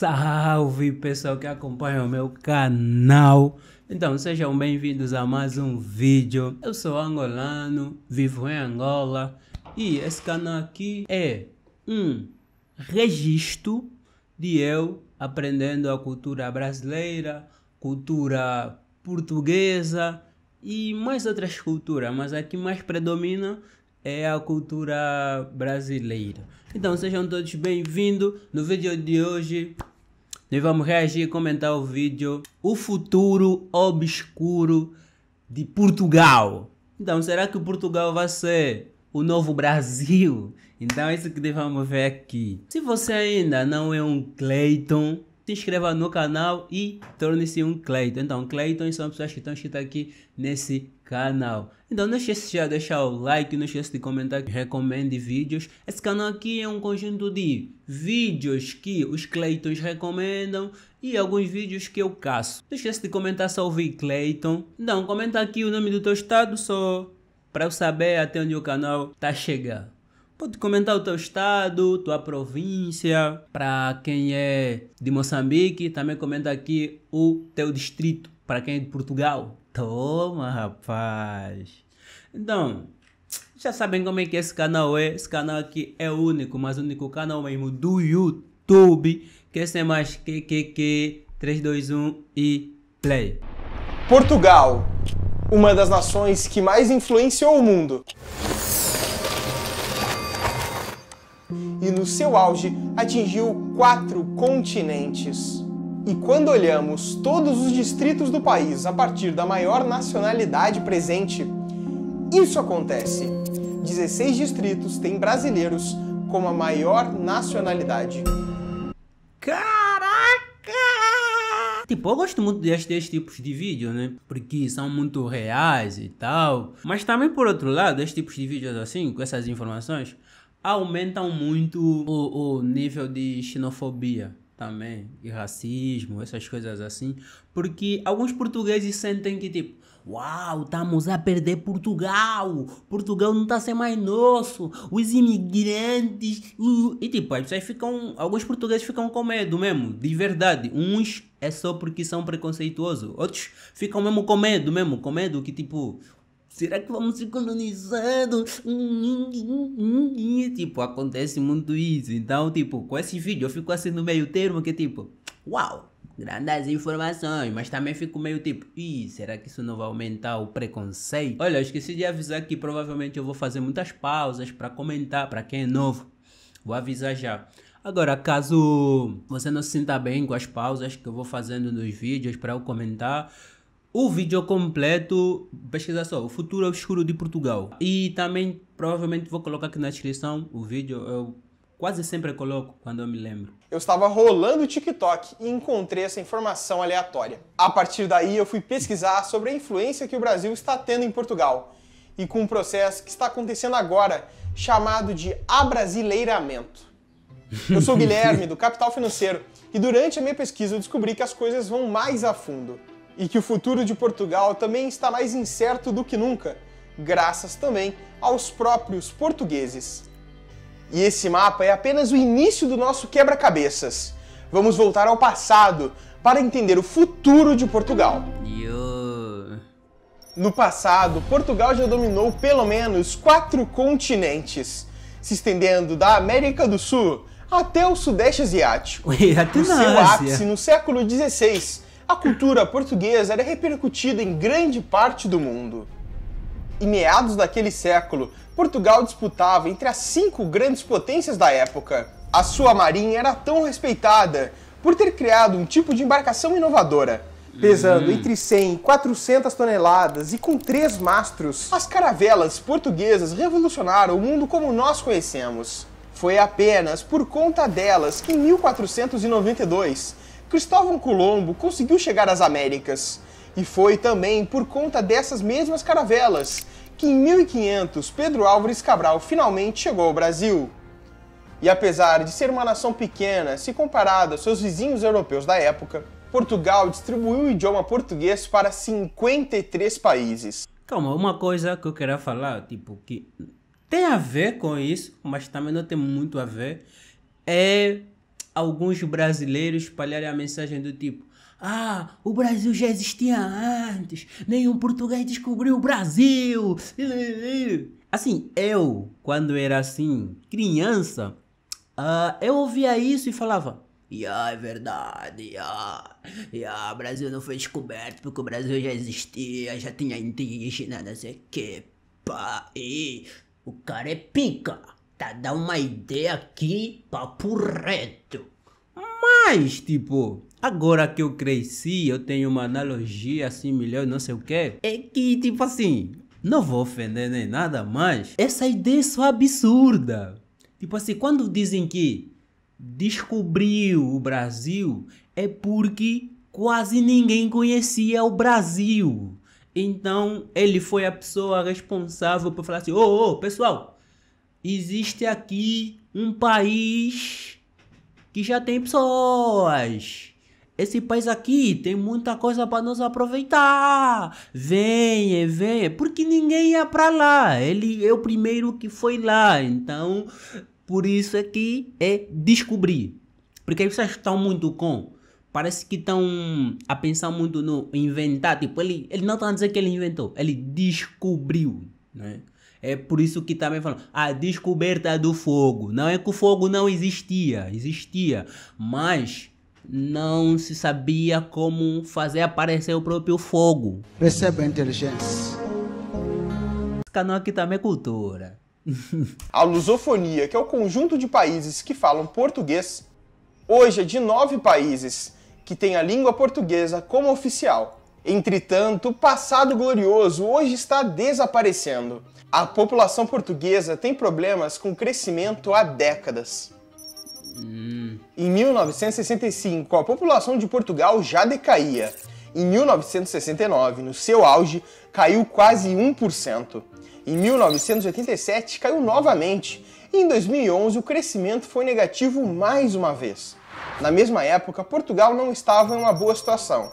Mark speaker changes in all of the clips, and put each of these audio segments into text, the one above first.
Speaker 1: Salve pessoal que acompanha o meu canal. Então sejam bem-vindos a mais um vídeo. Eu sou angolano, vivo em Angola e esse canal aqui é um registro de eu aprendendo a cultura brasileira, cultura portuguesa e mais outras culturas, mas a que mais predomina é a cultura brasileira. Então sejam todos bem-vindos no vídeo de hoje. Nós vamos reagir e comentar o vídeo O Futuro Obscuro de Portugal. Então, será que Portugal vai ser o novo Brasil? Então, é isso que vamos ver aqui. Se você ainda não é um Clayton, se inscreva no canal e torne-se um Clayton. Então, Clayton são pessoas que estão escritas aqui nesse canal. Então não esqueça de deixar o like, não esqueça de comentar, recomende vídeos. Esse canal aqui é um conjunto de vídeos que os Cleitons recomendam e alguns vídeos que eu caço. Não esqueça de comentar salve Cleiton Então comenta aqui o nome do teu estado só para eu saber até onde o canal tá chegando. Pode comentar o teu estado, tua província. Para quem é de Moçambique, também comenta aqui o teu distrito. Para quem é de Portugal, Toma, rapaz. Então, já sabem como é que é esse canal é. Esse canal aqui é único, mas único canal mesmo do YouTube. Que é mais QQQ 321 e play. Portugal,
Speaker 2: uma das nações que mais influenciou o mundo. E no seu auge atingiu quatro continentes. E quando olhamos todos os distritos do país a partir da maior nacionalidade presente, isso acontece. 16 distritos têm brasileiros como a maior nacionalidade.
Speaker 1: Caraca! Tipo, eu gosto muito destes tipos de tipo vídeos, né? Porque são muito reais e tal. Mas também, por outro lado, estes tipos de vídeos assim, com essas informações, aumentam muito o, o nível de xenofobia também e racismo, essas coisas assim, porque alguns portugueses sentem que tipo, uau, estamos a perder Portugal, Portugal não está a ser mais nosso, os imigrantes, uh, e tipo, as pessoas ficam, alguns portugueses ficam com medo mesmo, de verdade, uns é só porque são preconceituosos, outros ficam mesmo com medo mesmo, com medo que tipo, Será que vamos ser colonizados? Hum, hum, hum, tipo, acontece muito isso. Então, tipo, com esse vídeo eu fico assim no meio termo que tipo, uau, grandes informações, mas também fico meio tipo, ih, será que isso não vai aumentar o preconceito? Olha, eu esqueci de avisar que provavelmente eu vou fazer muitas pausas para comentar para quem é novo. Vou avisar já. Agora, caso você não se sinta bem com as pausas que eu vou fazendo nos vídeos para eu comentar, o vídeo completo, pesquisa só, o futuro é obscuro de Portugal. E também provavelmente vou colocar aqui na descrição o vídeo, eu quase sempre coloco quando eu me lembro.
Speaker 2: Eu estava rolando o TikTok e encontrei essa informação aleatória. A partir daí eu fui pesquisar sobre a influência que o Brasil está tendo em Portugal e com um processo que está acontecendo agora chamado de abrasileiramento. Eu sou Guilherme do Capital Financeiro e durante a minha pesquisa eu descobri que as coisas vão mais a fundo e que o futuro de Portugal também está mais incerto do que nunca, graças também aos próprios portugueses. E esse mapa é apenas o início do nosso quebra-cabeças. Vamos voltar ao passado para entender o futuro de Portugal. No passado, Portugal já dominou pelo menos quatro continentes, se estendendo da América do Sul até o Sudeste Asiático.
Speaker 1: Ué, até o seu ápice no
Speaker 2: século XVI, a cultura portuguesa era é repercutida em grande parte do mundo. Em meados daquele século, Portugal disputava entre as cinco grandes potências da época. A sua marinha era tão respeitada por ter criado um tipo de embarcação inovadora. Pesando uhum. entre 100 e 400 toneladas e com três mastros, as caravelas portuguesas revolucionaram o mundo como nós conhecemos. Foi apenas por conta delas que em 1492 Cristóvão Colombo conseguiu chegar às Américas. E foi também por conta dessas mesmas caravelas que em 1500 Pedro Álvares Cabral finalmente chegou ao Brasil. E apesar de ser uma nação pequena se comparada aos seus vizinhos europeus da época, Portugal distribuiu o idioma português para 53 países.
Speaker 1: Calma, uma coisa que eu queria falar, tipo, que tem a ver com isso, mas também não tem muito a ver, é alguns brasileiros espalharem a mensagem do tipo: Ah, o Brasil já existia antes, nenhum português descobriu o Brasil. Assim, eu, quando era assim, criança, uh, eu ouvia isso e falava: Yeah, é verdade, yeah. Yeah, o Brasil não foi descoberto porque o Brasil já existia, já tinha indígena, não sei o que, pá, e o cara é pica tá dá uma ideia aqui, papo reto. Mas, tipo, agora que eu cresci, eu tenho uma analogia assim, melhor, não sei o que. É que, tipo assim, não vou ofender nem nada, mas essa ideia é só absurda. Tipo assim, quando dizem que descobriu o Brasil, é porque quase ninguém conhecia o Brasil. Então ele foi a pessoa responsável por falar assim: ô, oh, ô, oh, pessoal, existe aqui um país que já tem pessoas. Esse país aqui tem muita coisa para nos aproveitar. Venha, venha, porque ninguém ia para lá. Ele é o primeiro que foi lá, então por isso aqui é, é descobrir. Porque as estão muito com parece que estão a pensar muito no inventar. Tipo, ele, ele não está a dizer que ele inventou, ele descobriu. Né? É por isso que também tá falam a descoberta do fogo. Não é que o fogo não existia, existia, mas não se sabia como fazer aparecer o próprio fogo. Perceba a inteligência. Esse canal aqui também é cultura.
Speaker 2: a lusofonia, que é o conjunto de países que falam português, hoje é de nove países que tem a língua portuguesa como oficial. Entretanto, o passado glorioso hoje está desaparecendo. A população portuguesa tem problemas com crescimento há décadas. Hum. Em 1965, a população de Portugal já decaía. Em 1969, no seu auge, caiu quase 1%. Em 1987, caiu novamente. E em 2011, o crescimento foi negativo mais uma vez. Na mesma época, Portugal não estava em uma boa situação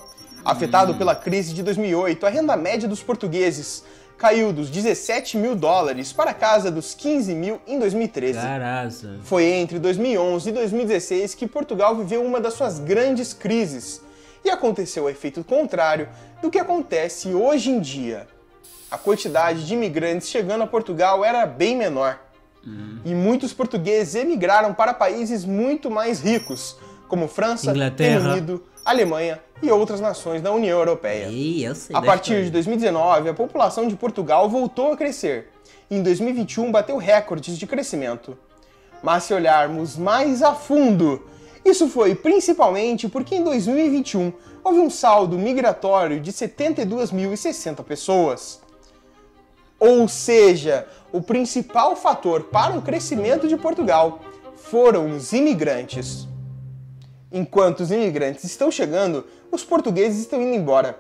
Speaker 2: afetado hum. pela crise de 2008, a renda média dos portugueses caiu dos 17 mil dólares para a casa dos 15 mil em 2013. Caraca. Foi entre 2011 e 2016 que Portugal viveu uma das suas grandes crises e aconteceu o efeito contrário do que acontece hoje em dia. A quantidade de imigrantes chegando a Portugal era bem menor. Hum. E muitos portugueses emigraram para países muito mais ricos, como França, Inglaterra. Reino Unido, Alemanha e outras nações da União Europeia. eu sei. A partir de 2019, a população de Portugal voltou a crescer. E em 2021 bateu recordes de crescimento. Mas se olharmos mais a fundo, isso foi principalmente porque em 2021 houve um saldo migratório de 72.060 pessoas. Ou seja, o principal fator para o crescimento de Portugal foram os imigrantes. Enquanto os imigrantes estão chegando, os portugueses estão indo embora.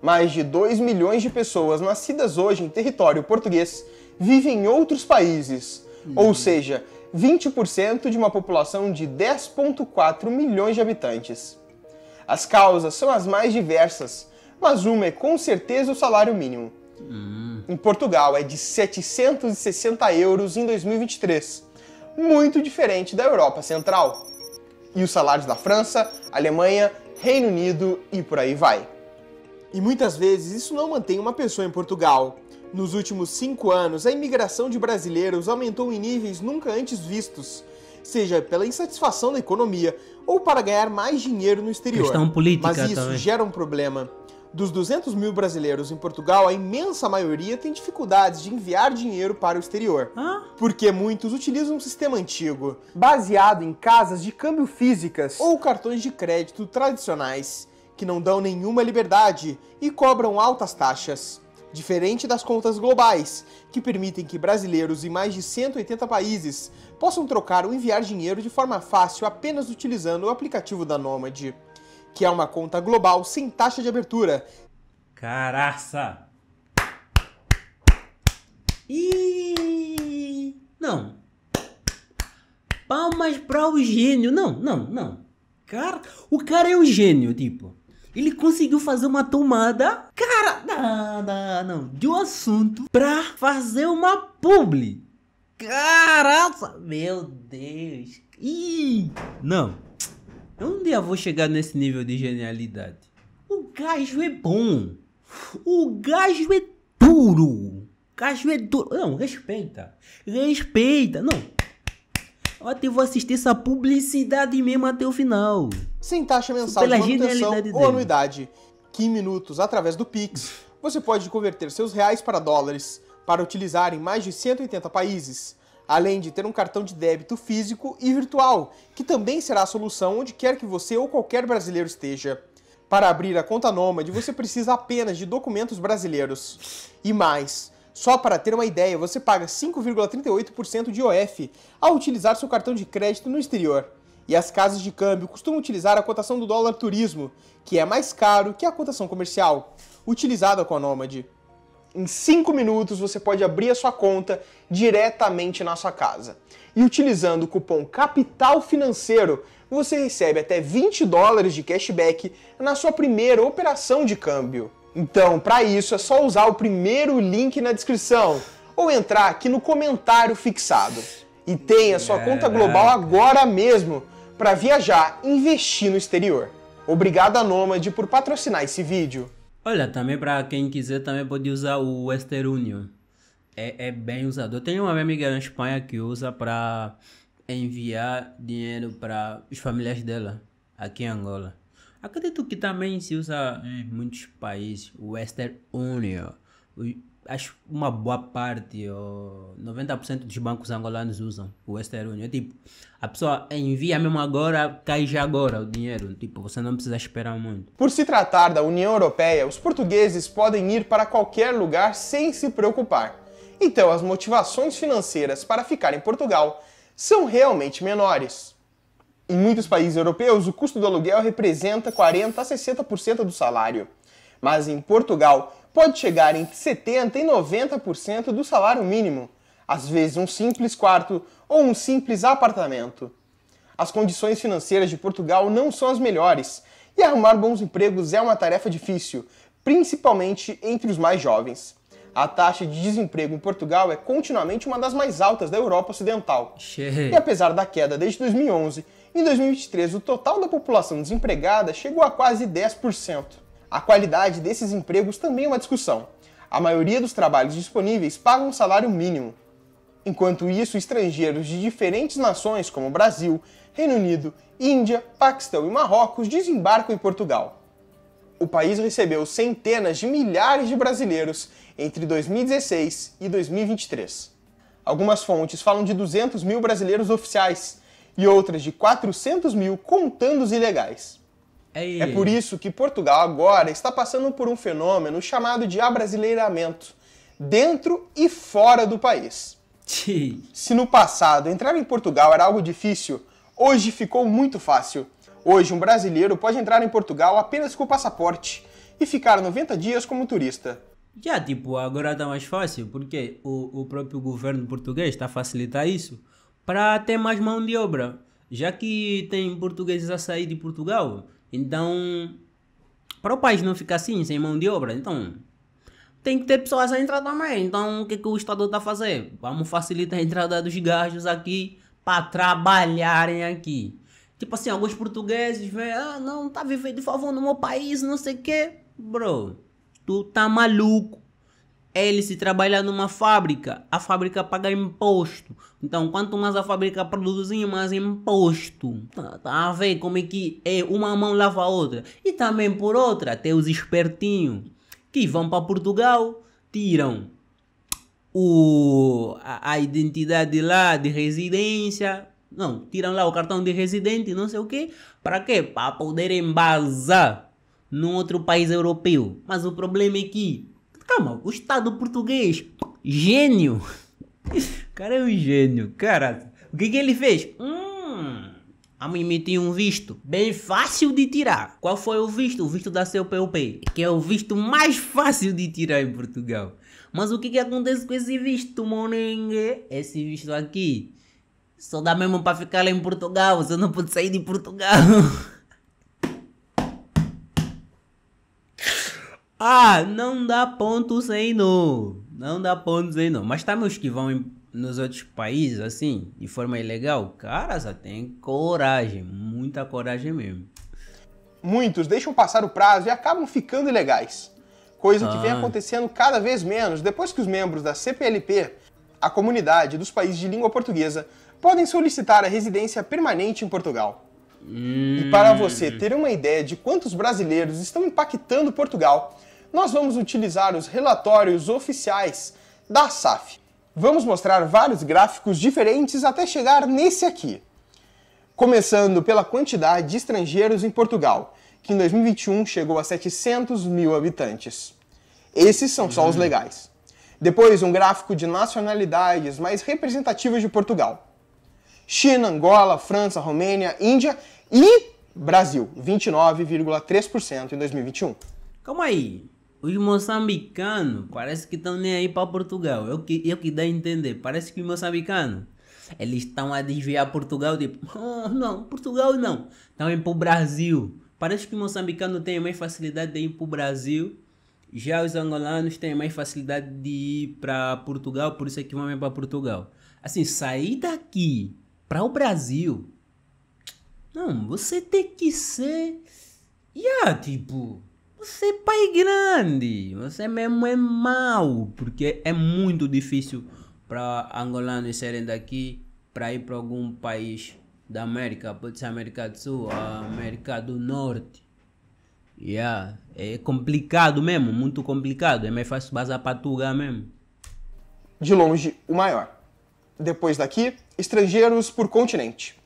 Speaker 2: Mais de 2 milhões de pessoas nascidas hoje em território português vivem em outros países, uhum. ou seja, 20% de uma população de 10,4 milhões de habitantes. As causas são as mais diversas, mas uma é com certeza o salário mínimo. Uhum. Em Portugal é de 760 euros em 2023, muito diferente da Europa Central e os salários da França, Alemanha, Reino Unido e por aí vai. E muitas vezes isso não mantém uma pessoa em Portugal. Nos últimos cinco anos, a imigração de brasileiros aumentou em níveis nunca antes vistos, seja pela insatisfação da economia ou para ganhar mais dinheiro no exterior. Mas isso também. gera um problema. Dos 200 mil brasileiros em Portugal, a imensa maioria tem dificuldades de enviar dinheiro para o exterior, Hã? porque muitos utilizam um sistema antigo, baseado em casas de câmbio físicas ou cartões de crédito tradicionais, que não dão nenhuma liberdade e cobram altas taxas. Diferente das contas globais, que permitem que brasileiros em mais de 180 países possam trocar ou enviar dinheiro de forma fácil apenas utilizando o aplicativo da Nômade que é uma conta global sem taxa de abertura.
Speaker 1: Caraça! E não. Palmas para o gênio. Não, não, não. Cara, o cara é um gênio, tipo. Ele conseguiu fazer uma tomada, cara, não, não, não, de um assunto pra fazer uma publi. Caraca, meu Deus. Ih, não. Eu um dia vou chegar nesse nível de genialidade. O gajo é bom. O gajo é duro. O gajo é duro. Não, respeita. Respeita. Não. Eu até vou assistir essa publicidade mesmo até o final.
Speaker 2: Sem taxa mensal Pela de manutenção ou
Speaker 1: anuidade. Que em minutos, através do Pix,
Speaker 2: você pode converter seus reais para dólares para utilizar em mais de 180 países além de ter um cartão de débito físico e virtual, que também será a solução onde quer que você ou qualquer brasileiro esteja. Para abrir a conta Nômade, você precisa apenas de documentos brasileiros. E mais, só para ter uma ideia, você paga 5,38% de IOF ao utilizar seu cartão de crédito no exterior. E as casas de câmbio costumam utilizar a cotação do dólar turismo, que é mais caro que a cotação comercial, utilizada com a Nômade. Em 5 minutos você pode abrir a sua conta diretamente na sua casa. E utilizando o cupom Capital Financeiro, você recebe até 20 dólares de cashback na sua primeira operação de câmbio. Então, para isso é só usar o primeiro link na descrição ou entrar aqui no comentário fixado. E tenha sua conta global agora mesmo para viajar, investir no exterior. Obrigado a Nômade por patrocinar esse vídeo.
Speaker 1: Olha, também para quem quiser, também pode usar o Western É, é bem usado. Eu tenho uma minha amiga na Espanha que usa para enviar dinheiro para os familiares dela aqui em Angola. Acredito que também se usa em muitos países Western Union acho uma boa parte, ou 90% dos bancos angolanos usam o Western Union. É tipo, a pessoa envia mesmo agora, cai já agora o dinheiro. Tipo, você não precisa esperar muito.
Speaker 2: Por se tratar da União Europeia, os portugueses podem ir para qualquer lugar sem se preocupar. Então, as motivações financeiras para ficar em Portugal são realmente menores. Em muitos países europeus, o custo do aluguel representa 40 a 60% do salário. Mas em Portugal, pode chegar entre 70% e 90% do salário mínimo, às vezes um simples quarto ou um simples apartamento. As condições financeiras de Portugal não são as melhores e arrumar bons empregos é uma tarefa difícil, principalmente entre os mais jovens. A taxa de desemprego em Portugal é continuamente uma das mais altas da Europa Ocidental. E apesar da queda desde 2011, em 2023 o total da população desempregada chegou a quase 10%. A qualidade desses empregos também é uma discussão. A maioria dos trabalhos disponíveis paga um salário mínimo. Enquanto isso, estrangeiros de diferentes nações, como Brasil, Reino Unido, Índia, Paquistão e Marrocos, desembarcam em Portugal. O país recebeu centenas de milhares de brasileiros entre 2016 e 2023. Algumas fontes falam de 200 mil brasileiros oficiais e outras de 400 mil contando os ilegais. Ei. É, é por isso que Portugal agora está passando por um fenômeno chamado de abrasileiramento, dentro e fora do país. Tchim. Se no passado entrar em Portugal era algo difícil, hoje ficou muito fácil. Hoje, um brasileiro pode entrar em Portugal apenas com o passaporte e ficar 90 dias como turista.
Speaker 1: Já, tipo, agora tá mais fácil, porque o, o próprio governo português está a facilitar isso para ter mais mão de obra. Já que tem portugueses a sair de Portugal, então, para o país não ficar assim, sem mão de obra, então tem que ter pessoas a entrar também. Então, o que, que o Estado está fazendo? Vamos facilitar a entrada dos gajos aqui para trabalharem aqui. Tipo assim, alguns portugueses vêm, ah, não, tá vivendo de favor no meu país, não sei o quê. Bro, tu tá maluco. É ele se trabalha numa fábrica, a fábrica paga imposto. Então, quanto mais a fábrica produzir, mais imposto. Tá, tá a ver como é que é uma mão lava a outra. E também por outra, tem os espertinhos que vão para Portugal, tiram o, a, a, identidade lá de residência. Não, tiram lá o cartão de residente, não sei o quê. Para quê? Para poderem embasar num outro país europeu. Mas o problema é que mano. O Estado português. Gênio. O cara é um gênio. Cara, o que, que ele fez? Hum. A mim me tinha um visto bem fácil de tirar. Qual foi o visto? O visto da CPUP, que é o visto mais fácil de tirar em Portugal. Mas o que que acontece com esse visto, Monengue? Esse visto aqui só dá mesmo para ficar lá em Portugal. Você não pode sair de Portugal. Ah, não dá ponto sem não. Não dá ponto sem não. Mas tá meus que vão em, nos outros países, assim, de forma ilegal, cara, só tem coragem, muita coragem mesmo.
Speaker 2: Muitos deixam passar o prazo e acabam ficando ilegais. Coisa ah. que vem ah. acontecendo cada vez menos depois que os membros da CPLP, a comunidade dos países de língua portuguesa, podem solicitar a residência permanente em Portugal. Hum. E para você hum. ter uma ideia de quantos brasileiros estão impactando Portugal, nós vamos utilizar os relatórios oficiais da SAF. Vamos mostrar vários gráficos diferentes até chegar nesse aqui. Começando pela quantidade de estrangeiros em Portugal, que em 2021 chegou a 700 mil habitantes. Esses são só os uhum. legais. Depois, um gráfico de nacionalidades mais representativas de Portugal. China, Angola, França, Romênia, Índia e Brasil, 29,3% em 2021. Calma aí,
Speaker 1: os moçambicanos parece que estão nem aí para Portugal. Eu que, eu que dá a entender. Parece que os moçambicanos eles estão a desviar Portugal. Tipo, oh, não, Portugal não. Estão indo para o Brasil. Parece que os moçambicanos têm mais facilidade de ir para o Brasil. Já os angolanos têm mais facilidade de ir para Portugal. Por isso é que vão para Portugal. Assim, sair daqui para o Brasil. Não, você tem que ser. Yeah, tipo você é pai grande, você mesmo é mau, porque é muito difícil para angolanos serem daqui para ir para algum país da América, pode ser América do Sul, América do Norte. Yeah. É complicado mesmo, muito complicado. É mais fácil bazar para Tuga mesmo. De longe, o maior. Depois daqui,
Speaker 2: estrangeiros por continente.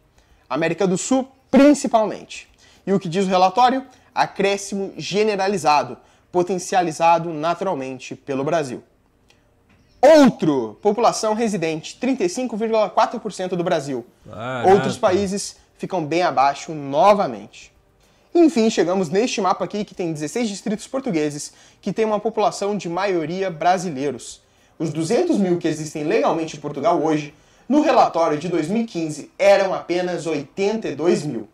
Speaker 2: América do Sul, principalmente. E o que diz o relatório? acréscimo generalizado, potencializado naturalmente pelo Brasil. Outro, população residente, 35,4% do Brasil.
Speaker 1: Ah, Outros
Speaker 2: países ficam bem abaixo novamente. Enfim, chegamos neste mapa aqui que tem 16 distritos portugueses, que tem uma população de maioria brasileiros. Os 200 mil que existem legalmente em Portugal hoje, no relatório de 2015, eram apenas 82 mil.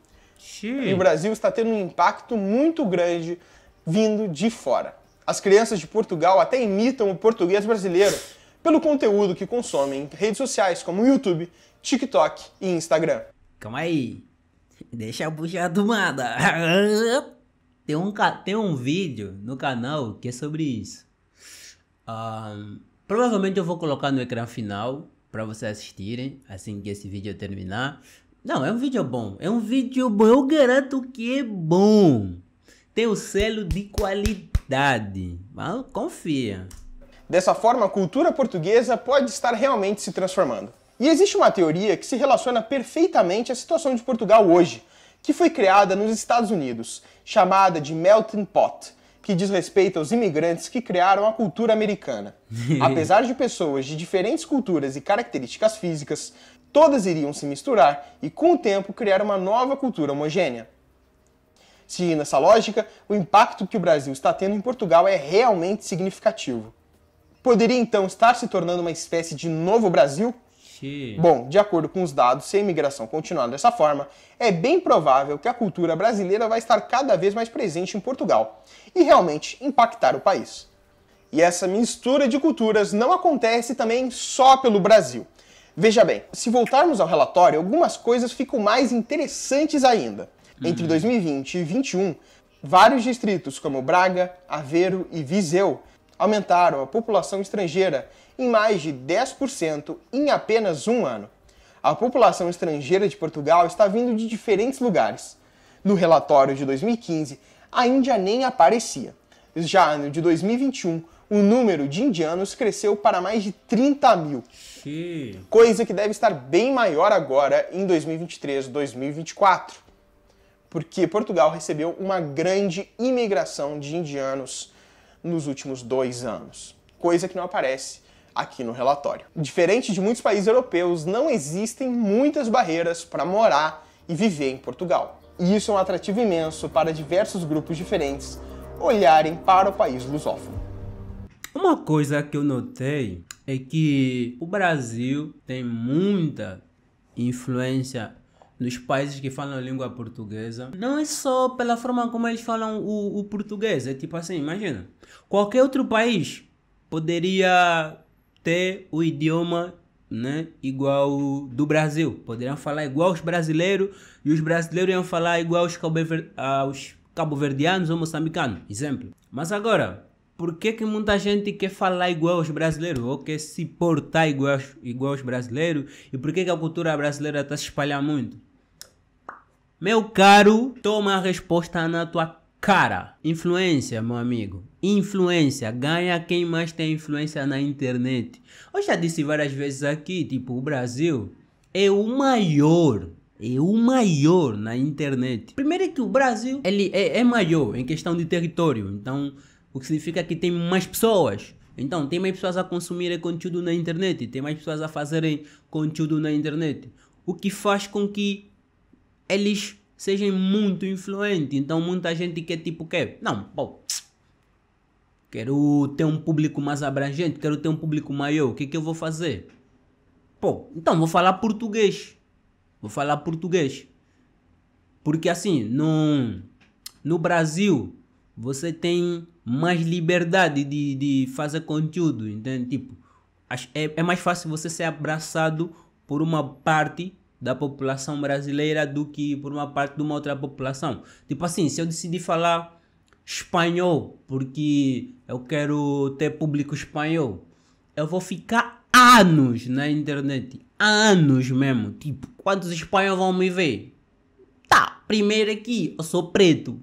Speaker 2: Xiii. E o Brasil está tendo um impacto muito grande vindo de fora. As crianças de Portugal até imitam o português brasileiro pelo conteúdo que consomem em redes sociais como YouTube,
Speaker 1: TikTok e Instagram. Calma aí, deixa a bucha domada. Tem um, tem um vídeo no canal que é sobre isso. Um, provavelmente eu vou colocar no ecrã final para vocês assistirem assim que esse vídeo terminar. Não, é um vídeo bom. É um vídeo bom. Eu garanto que é bom. Tem o selo de qualidade. Mas confia.
Speaker 2: Dessa forma, a cultura portuguesa pode estar realmente se transformando. E existe uma teoria que se relaciona perfeitamente à situação de Portugal hoje, que foi criada nos Estados Unidos, chamada de melting pot, que diz respeito aos imigrantes que criaram a cultura americana. Apesar de pessoas de diferentes culturas e características físicas, todas iriam se misturar e, com o tempo, criar uma nova cultura homogênea. Seguindo essa lógica, o impacto que o Brasil está tendo em Portugal é realmente significativo. Poderia então estar se tornando uma espécie de novo Brasil?
Speaker 1: Sim. Bom,
Speaker 2: de acordo com os dados, se a imigração continuar dessa forma, é bem provável que a cultura brasileira vai estar cada vez mais presente em Portugal e realmente impactar o país. E essa mistura de culturas não acontece também só pelo Brasil. Veja bem, se voltarmos ao relatório, algumas coisas ficam mais interessantes ainda. Entre 2020 uhum. e 2021, vários distritos como Braga, Aveiro e Viseu aumentaram a população estrangeira em mais de 10% em apenas um ano. A população estrangeira de Portugal está vindo de diferentes lugares. No relatório de 2015, a Índia nem aparecia. Já no de 2021, o número de indianos cresceu para mais de 30 mil. Coisa que deve estar bem maior agora em 2023, 2024. Porque Portugal recebeu uma grande imigração de indianos nos últimos dois anos. Coisa que não aparece aqui no relatório. Diferente de muitos países europeus, não existem muitas barreiras para morar e viver em Portugal. E isso é um atrativo imenso para diversos grupos diferentes olharem para o país lusófono.
Speaker 1: Uma coisa que eu notei é que o Brasil tem muita influência nos países que falam a língua portuguesa. Não é só pela forma como eles falam o, o português, é tipo assim, imagina. Qualquer outro país poderia ter o idioma né, igual do Brasil. Poderiam falar igual os brasileiros e os brasileiros iam falar igual aos, cabo aos cabo-verdianos ou moçambicanos, exemplo. Mas agora, por que, que muita gente quer falar igual aos brasileiros ou quer se portar igual aos, igual aos brasileiros? E por que, que a cultura brasileira está se espalhando muito? Meu caro, toma a resposta na tua cara. Influência, meu amigo. Influência. Ganha quem mais tem influência na internet. Eu já disse várias vezes aqui, tipo, o Brasil é o maior é o maior na internet. Primeiro é que o Brasil ele é, é maior em questão de território, então o que significa que tem mais pessoas. Então, tem mais pessoas a consumirem conteúdo na internet, tem mais pessoas a fazerem conteúdo na internet. O que faz com que eles sejam muito influentes. Então, muita gente quer tipo quer. Não, pô. Quero ter um público mais abrangente, quero ter um público maior. O que é que eu vou fazer? Pô, então vou falar português. Vou falar português. Porque assim, no, no Brasil, você tem mais liberdade de, de fazer conteúdo, entende? Tipo, é, é mais fácil você ser abraçado por uma parte da população brasileira do que por uma parte de uma outra população. Tipo assim, se eu decidir falar espanhol porque eu quero ter público espanhol, eu vou ficar anos na internet, anos mesmo. Tipo, quantos espanhóis vão me ver? Tá, primeiro aqui, eu sou preto.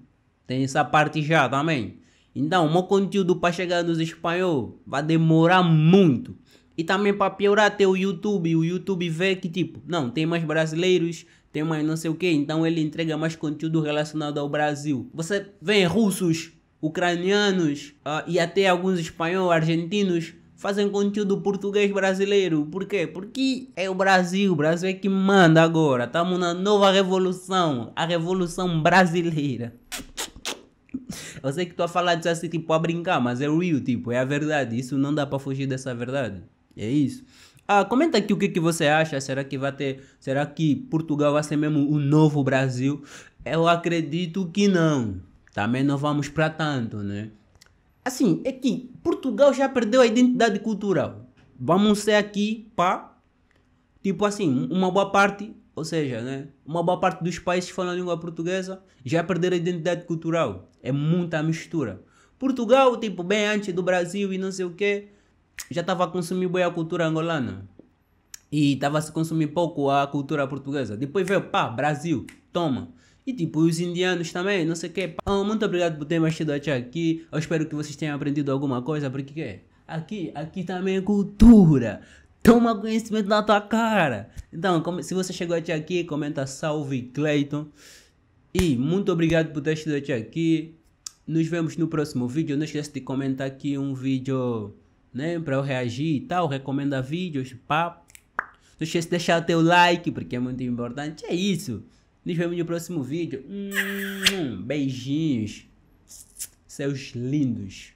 Speaker 1: Tem essa parte já também. Então, meu conteúdo para chegar nos espanhol vai demorar muito. E também para piorar até o YouTube, o YouTube vê que tipo, não, tem mais brasileiros, tem mais não sei o que, então ele entrega mais conteúdo relacionado ao Brasil. Você vê russos, ucranianos uh, e até alguns espanhóis, argentinos, fazem conteúdo português brasileiro. Por quê? Porque é o Brasil, o Brasil é que manda agora. Estamos na nova revolução, a revolução brasileira. Eu sei que estou a falar disso assim, tipo, a brincar, mas é real, tipo, é a verdade. Isso não dá para fugir dessa verdade. É isso. Ah, comenta aqui o que, que você acha. Será que vai ter. Será que Portugal vai ser mesmo o novo Brasil? Eu acredito que não. Também não vamos para tanto, né? Assim, é que Portugal já perdeu a identidade cultural. Vamos ser aqui, pá. Tipo assim, uma boa parte ou seja, né, uma boa parte dos países que falam a língua portuguesa já perderam a identidade cultural. É muita mistura. Portugal, tipo, bem antes do Brasil e não sei o quê, já estava a consumir bem a cultura angolana. E estava a se consumir pouco a cultura portuguesa. Depois veio, pá, Brasil, toma. E tipo, os indianos também, não sei o quê. Pá. Ah, muito obrigado por terem assistido até aqui. Eu espero que vocês tenham aprendido alguma coisa, porque aqui, aqui também é cultura. Toma conhecimento na tua cara. Então, se você chegou até aqui, comenta salve Clayton. E muito obrigado por ter estado até aqui. Nos vemos no próximo vídeo. Não esquece de comentar aqui um vídeo, né, para eu reagir e tal. Recomenda vídeos, papo. Não esquece de deixar o teu like, porque é muito importante. É isso. Nos vemos no próximo vídeo. Hum, beijinhos. Seus lindos.